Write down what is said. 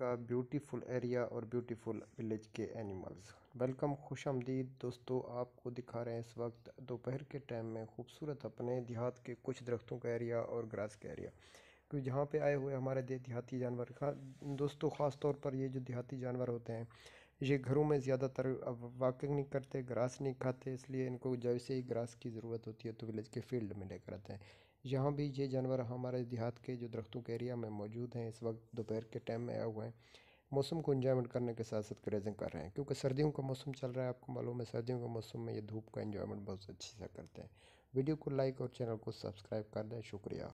का beautiful area और beautiful village के एनिमल्स वेलकम खुश आमदीद दोस्तों आपको दिखा रहे हैं इस वक्त दोपहर के टाइम में खूबसूरत अपने देहात के कुछ दरख्तों का एरिया और ग्रास का एरिया क्योंकि जहाँ पे आए हुए हमारे देहाती जानवर हाँ, दोस्तों ख़ास तौर पर ये जो देहाती जानवर होते हैं ये घरों में ज़्यादातर वॉकिंग नहीं करते ग्रास नहीं खाते इसलिए इनको जैसे ही ग्रास की ज़रूरत होती है तो विलेज के फील्ड में लेकर आते हैं यहाँ भी ये जानवर हमारे देहात के जो दरख्तों के एरिया में मौजूद हैं इस वक्त दोपहर के टाइम में आए हुए हैं मौसम को इन्जॉयमेंट करने के साथ साथ क्रेजिंग कर रहे हैं क्योंकि सर्दियों का मौसम चल रहा है आपको मालूम है सर्दियों के मौसम में ये धूप का इन्जॉयमेंट बहुत अच्छे से करते हैं वीडियो को लाइक और चैनल को सब्सक्राइब कर दें शुक्रिया